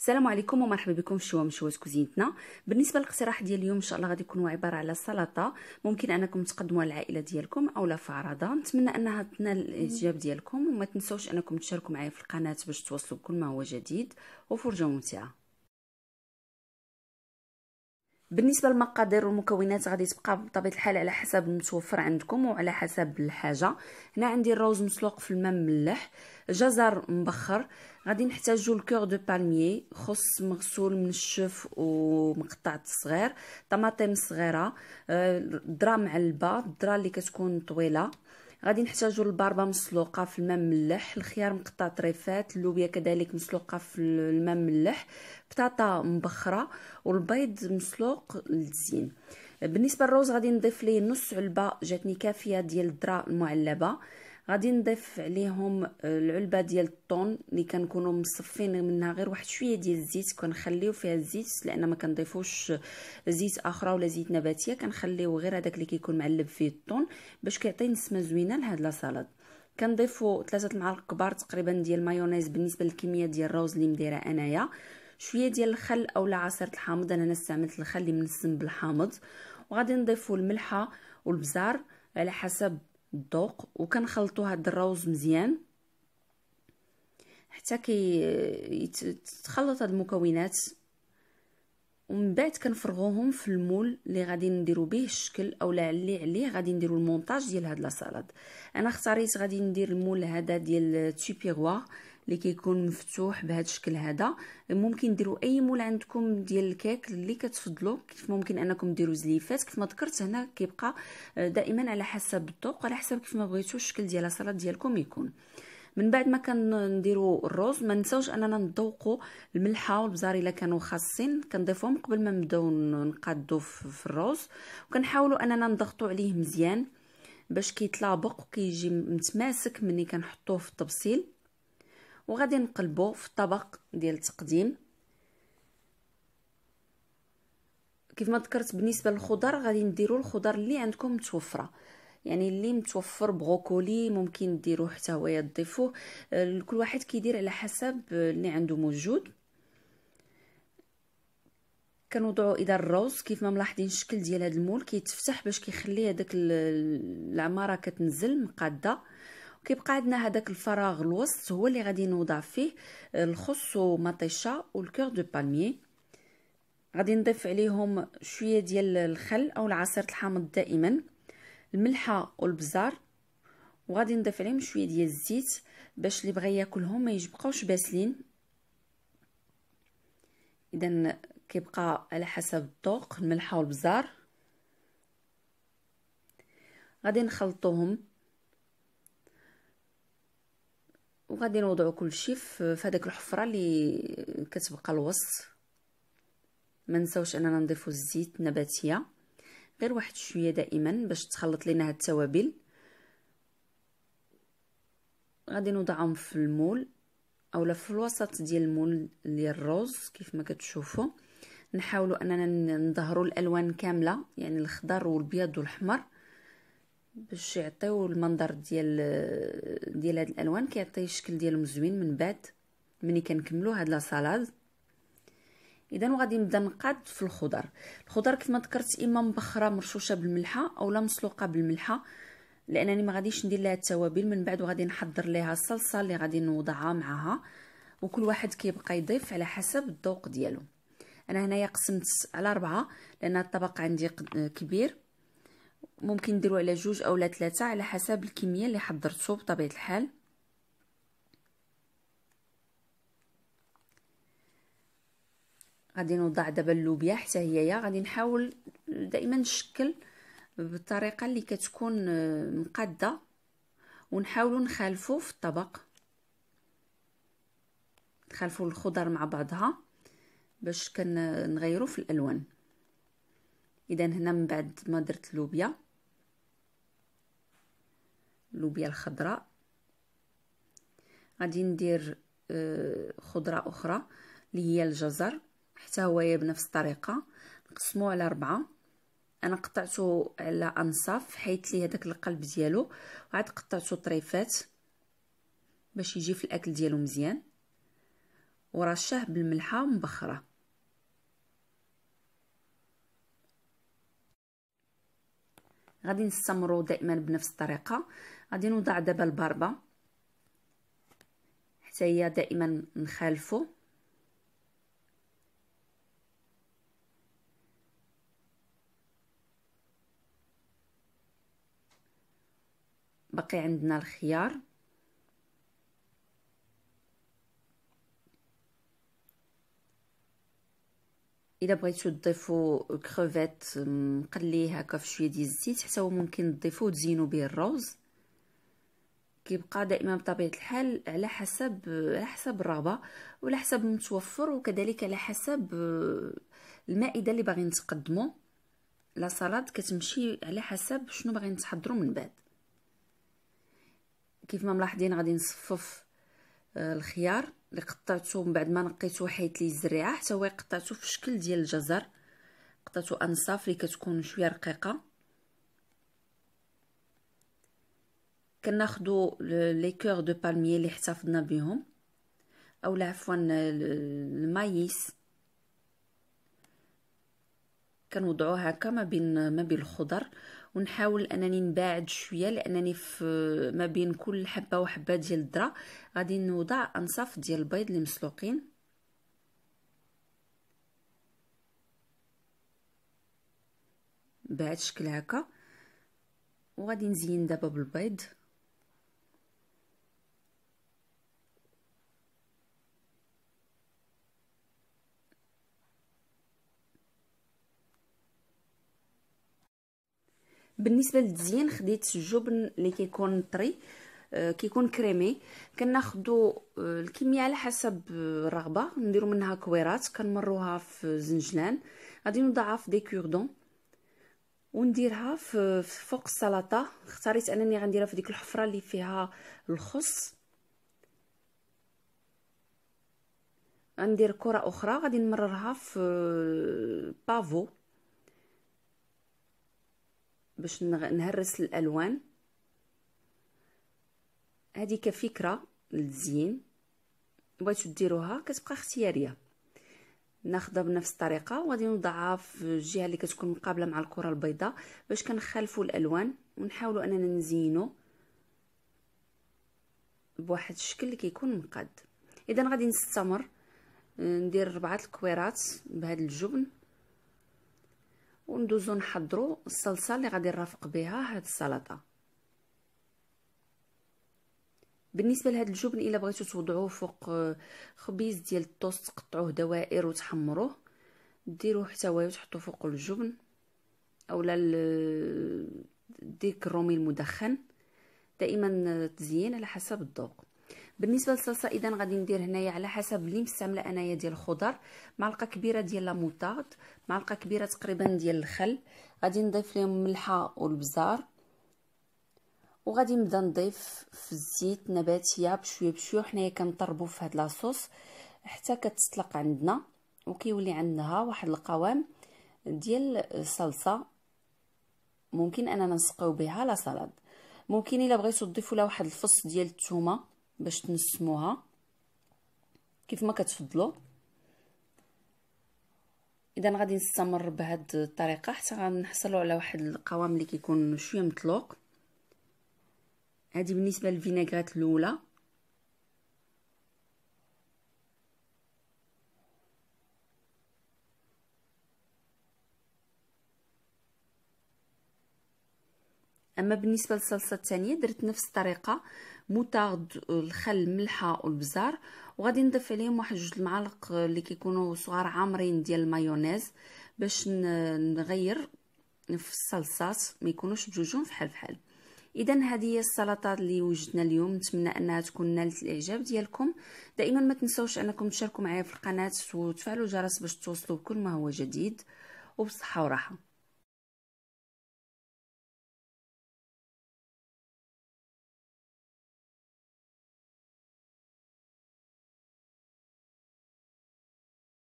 السلام عليكم ومرحبا بكم في شوا مشواز كوزينتنا بالنسبه للاقتراح ديال اليوم ان شاء الله غادي يكون عباره على سلطه ممكن انكم تقدموها للعائله ديالكم او فعرضه نتمنى انها تنال الاعجاب ديالكم وما تنسوش انكم تشاركوا معايا في القناه باش توصلوا بكل ما هو جديد وفرجه ممتعه بالنسبه للمقادير والمكونات غادي تبقى بطبيعه الحال على حسب المتوفر عندكم وعلى حسب الحاجه هنا عندي الروز مسلوق في الماء مملح جزر مبخر غادي نحتاجو الكور دو بالميي خص مغسول منشف ومقطع صغير طماطم صغيره آه، درا معلبه درا اللي كتكون طويله غادي نحتاجو الباربه مسلوقه في الماء ملح الخيار مقطع طريفات اللوبيا كذلك مسلوقه في الماء ملح بطاطا مبخره والبيض مسلوق للزين بالنسبه للروز غادي نضيف ليه نص علبه جاتني كافيه ديال الذره المعلبه غادي نضيف عليهم العلبه ديال الطون اللي كنكونوا مصفين منها غير واحد شويه ديال الزيت كنخليو فيها الزيت لان ما كنضيفوش زيت اخرى ولا زيت نباتيه كنخليو غير هذاك اللي كيكون معلب فيه الطون باش كيعطي نسمه زوينه لهاد لا سلطه كنضيفوا ثلاثه المعالق كبار تقريبا ديال مايونيز بالنسبه للكميه ديال الروز اللي مديره انايا شويه ديال الخل اولا عصير الحامض انا استعملت الخل اللي منسم بالحامض وغادي نضيفوا الملحه والبزار على حسب الدوق وكنخلطوا هاد الروز مزيان حتى كي تخلط هاد المكونات ومن بعد كنفرغوهم في المول اللي غادي نديرو به الشكل اولا اللي عليه غادي نديرو المونتاج ديال هاد لا انا اختاريت غادي ندير المول هذا ديال تيبيغوا اللي كيكون مفتوح بهذا الشكل هذا ممكن ديروا اي مول عندكم ديال الكيك اللي كتفضلوا كيف ممكن انكم ديروا زليفات كيف ما ذكرت هنا كيبقى دائما على حسب الذوق على حسب كيف ما بغيتوا الشكل ديال السلطه ديالكم يكون من بعد ما كنديروا الرز ما نساوش اننا نذوقوا الملحه الا كانوا خاصين كنضيفهم قبل ما نبداو نقادو في الرز وكنحاولوا اننا نضغطوا عليه مزيان باش كيتلابق وكيجي متماسك ملي كنحطوه في الطبسيل وغادي نقلبو في الطبق ديال التقديم كيف ما ذكرت بالنسبه للخضر غادي نديرو الخضر اللي عندكم متوفره يعني اللي متوفر بروكولي ممكن ديرو حتى هو يضيفوه آه، كل واحد كيدير على حسب اللي عنده موجود كنوضعوا اذا الروز كيف ما ملاحظين الشكل ديال هذا المول كيتفتح باش كيخلي هذاك العماره كتنزل مقاده كيبقى عندنا هذاك الفراغ الوسط هو اللي غادي نوضع فيه آه، الخس ومطيشه والكور دو بالمي غادي نضيف عليهم شويه ديال الخل او العصير الحامض دائما الملحه والبزار وغادي نضيف عليهم شويه ديال الزيت باش اللي بغى ياكلهم ما يبقاوش باسلين اذا كيبقى على حسب الطوق الملحه والبزار غادي نخلطوهم وغادي نوضعو كلشي في هذيك الحفره اللي كتبقى الوسط ما نساوش اننا نضيفو الزيت النباتيه غير واحد شويه دائما باش تخلط لينا هاد التوابل غادي نوضعهم في المول اولا في الوسط ديال المول ديال الرز كيف ما كتشوفوا نحاولوا اننا نظهروا الالوان كامله يعني الخضر والبيض والحمر باش يعطيو المنظر ديال ديال هاد الالوان كيعطي الشكل ديالهم زوين من بعد ملي كنكملو هاد لا سالاد اذا وغادي نبدا نقاد في الخضر الخضر كيف ما ذكرت اما مبخره مرشوشه بالملحه اولا مسلوقه بالملحه لانني ما غاديش ندير لها التوابل من بعد وغادي نحضر لها الصلصه اللي غادي نوضعها معها وكل واحد كيبقى يضيف على حسب الذوق ديالو انا هنايا قسمت على أربعة لان الطبق عندي كبير ممكن نديرو على جوج اولا ثلاثه على حسب الكميه اللي حضرتو بطبيعه الحال غادي نوضع دابا اللوبيا حتى هي غادي نحاول دائما نشكل بالطريقه اللي كتكون آه، مقاده ونحاولوا نخالفوا في الطبق نخالفوا الخضر مع بعضها باش كنغيروا في الالوان اذا هنا من بعد ما درت اللوبيا اللوبيا الخضراء غادي ندير آه، خضره اخرى اللي هي الجزر حتى هو بنفس الطريقه نقسمو على ربعة انا قطعته على انصاف حيت لي هذاك القلب ديالو وعاد قطعته طريفات باش يجي في الاكل ديالو مزيان ورشاه بالملحه مبخره غادي نستمروا دائما بنفس الطريقه غادي نوضع دابا الباربه حتى هي دائما نخالفو باقي عندنا الخيار الا بغيتو تضيفوا كروفيت مقليه هكا في شويه ديال الزيت حتى هو ممكن تضيفوه وتزينوا به الروز كيبقى دائما بطبيعه الحال على حسب على حسب الرغبه وعلى حسب المتوفر وكذلك على حسب آه، المائده اللي باغي تقدموا لا سلطه كتمشي على حسب شنو باغي نتحضروا من بعد كيف ما ملاحظين غادي نصفف آه، الخيار اللي قطعته من بعد ما نقيته حيت لي الزريعه حتى هو قطعته في شكل ديال الجزر قطعته انصاف اللي كتكون شويه رقيقه كناخذوا لي كور دو بالمي اللي احتفظنا بهم او عفوا المايس كنوضعوه هكا ما بين ما بين الخضر ونحاول انني نبعد شويه لانني في ما بين كل حبه وحبه ديال الذره غادي نوضع انصاف ديال البيض اللي مسلوقين بهذا الشكل هكا وغادي نزين دابا بالبيض بالنسبه للتزيين خديت الجبن اللي كيكون طري آه، كيكون كريمي كناخدو آه، الكميه على حسب آه، الرغبه نديرو منها كويرات كنمروها في زنجلان غادي نوضعها في دي كوردون ونديرها في فوق السلطه اختاريت انني غنديرها في ديك الحفره اللي فيها الخص غندير كره اخرى غادي نمررها في بافو باش نهرس الالوان هذه كفكره للتزيين بغيتو ديروها كتبقى اختياريه ناخذها بنفس الطريقه وغادي نوضعها في الجهه اللي كتكون مقابله مع الكره البيضاء باش كنخلفوا الالوان ونحاولوا اننا نزينو بواحد الشكل اللي كيكون مقاد اذا غادي نستمر ندير ربعه الكويرات بهذا الجبن وندوزو نحضرو الصلصه اللي غادي نرافق بها هاد السلطه بالنسبه لهاد الجبن الا بغيتو توضعوه فوق آه، خبيز ديال الطوست تقطعوه دوائر وتحمروه ديروه حتى هو وتحطوه فوق الجبن اولا آه، ديك الرومي المدخن دائما آه، تزين على حسب الذوق بالنسبه للصلصه اذا غادي ندير هنايا على حسب اللي مستعمله انايا ديال الخضر معلقه كبيره ديال لاموطاط معلقه كبيره تقريبا ديال الخل غادي نضيف لهم الملحه والبزار وغادي نبدا نضيف في الزيت نباتيه بشويه بشويه حنايا كنطربوا في هاد لاصوص حتى كتسلق عندنا وكيولي عندها واحد القوام ديال الصلصه ممكن اننا نسقيو بها لا سلطه ممكن الا بغيتو تضيفوا لها واحد الفص ديال الثومه باش تنسموها كيف ما كتفضلوا اذا غادي نستمر بهاد الطريقه حتى غنحصلوا على واحد القوام اللي كيكون شويه مطلوق هذه بالنسبه للفينيغريت الاولى اما بالنسبه للصلصه الثانيه درت نفس الطريقه موتارد الخل الملحه والبزار وغادي نضيف عليهم واحد جوج المعالق اللي كيكونوا صغار عامرين ديال المايونيز باش نغير في الصلصات ما يكونوش بجوجهم فحال فحال اذا هذه هي السلطه اللي وجدنا اليوم نتمنى انها تكون نالت الاعجاب ديالكم دائما ما تنسوش انكم تشاركوا معايا في القناه وتفعلوا الجرس باش توصلوا بكل ما هو جديد وبصحه وراحه